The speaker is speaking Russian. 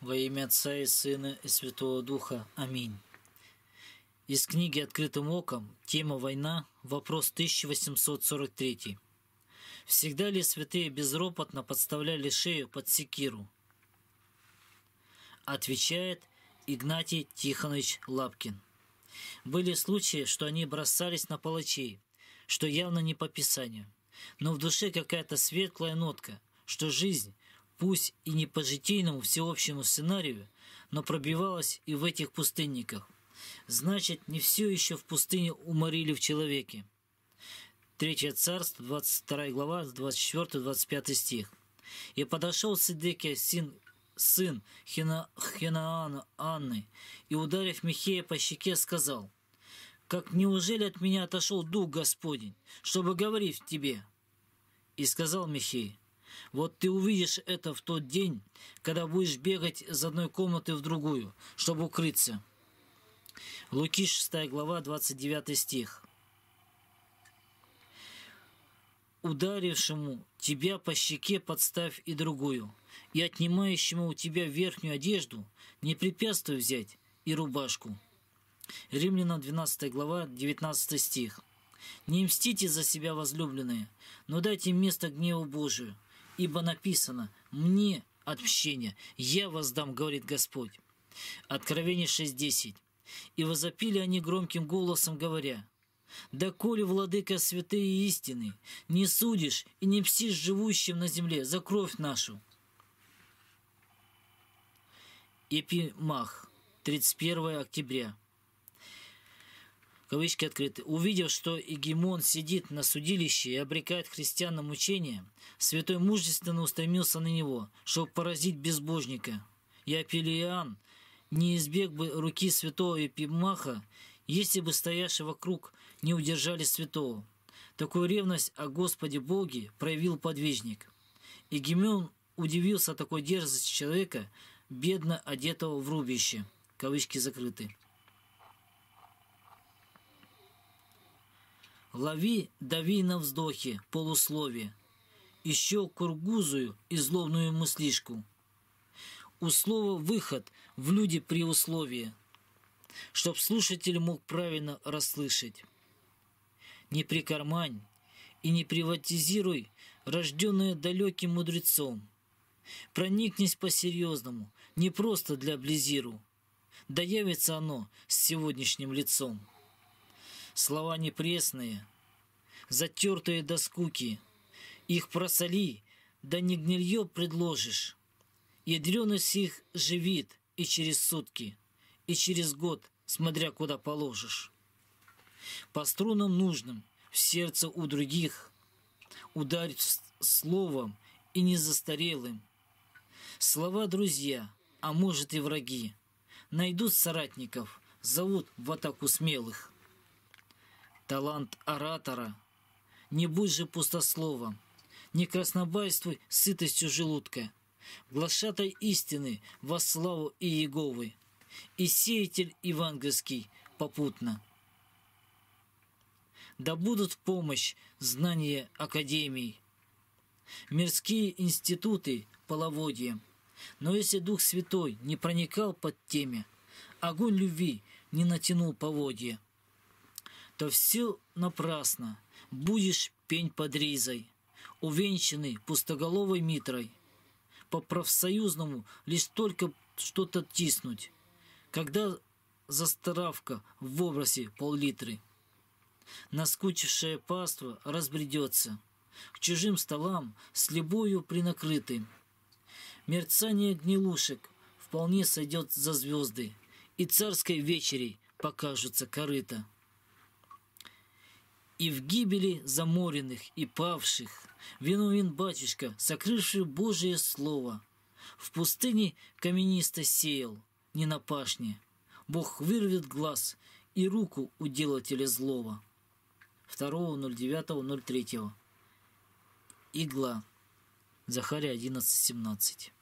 во имя Отца и Сына и Святого Духа. Аминь. Из книги «Открытым оком» тема «Война», вопрос 1843. Всегда ли святые безропотно подставляли шею под секиру? Отвечает Игнатий Тихонович Лапкин. Были случаи, что они бросались на палачей, что явно не по Писанию. Но в душе какая-то светлая нотка, что жизнь, пусть и не по житейному всеобщему сценарию, но пробивалась и в этих пустынниках. Значит, не все еще в пустыне уморили в человеке. Третье царство, 22 глава, 24-25 стих. «И подошел Сидекия, сын, сын Хина, Хинаана Анны, и, ударив Михея по щеке, сказал, «Как неужели от меня отошел Дух Господень, чтобы говорить тебе?» И сказал Михей, вот ты увидишь это в тот день, когда будешь бегать из одной комнаты в другую, чтобы укрыться. Луки 6 глава 29 стих. Ударившему тебя по щеке подставь и другую, и отнимающему у тебя верхнюю одежду не препятствуй взять и рубашку. Римлянам 12 глава 19 стих. Не мстите за себя, возлюбленные, но дайте место гневу Божию, ибо написано «Мне отмщение, я воздам, говорит Господь». Откровение 6.10. «И возопили они громким голосом, говоря, «Да коли, владыка святые истины, не судишь и не псишь живущим на земле за кровь нашу». Эпимах, 31 октября кавычки открыты, увидев, что Егемон сидит на судилище и обрекает христиан на мучение, святой мужественно устремился на него, чтобы поразить безбожника. Я, Пелиан, не избег бы руки святого Эпимаха, если бы стоящие вокруг не удержали святого. Такую ревность о Господе Боге проявил подвижник. Егемон удивился такой дерзости человека, бедно одетого в рубище. Кавычки закрыты. лови, дави на вздохе, полусловие, еще кургузую и злобную мыслишку. У слова «выход» в люди при условии, чтоб слушатель мог правильно расслышать. Не прикармань и не приватизируй, рожденное далеким мудрецом. Проникнись по-серьезному, не просто для близиру. Да явится оно с сегодняшним лицом. Слова непресные, затертые до скуки. Их просоли, да не гнилье предложишь. Ядреность их живит и через сутки, и через год, смотря куда положишь. По струнам нужным в сердце у других ударить словом и не застарелым. Слова друзья, а может и враги, найдут соратников, зовут в атаку смелых талант оратора. Не будь же пустословом, не краснобайствуй сытостью желудка. Глашатай истины во славу и Еговы, и сеятель евангельский попутно. Да будут помощь знания академий, мирские институты половодья. Но если Дух Святой не проникал под теме, огонь любви не натянул поводья то все напрасно. Будешь пень под ризой, увенчанный пустоголовой митрой. По профсоюзному лишь только что-то тиснуть. Когда застаравка в образе пол-литры. Наскучившее паство разбредется. К чужим столам с любовью принакрыты. Мерцание гнилушек вполне сойдет за звезды. И царской вечерей покажутся корыта и в гибели заморенных и павших. Виновен батюшка, сокрывший Божие Слово. В пустыне каменисто сеял, не на пашне. Бог вырвет глаз и руку у делателя злого. 2.09.03 Игла. Захария 11.17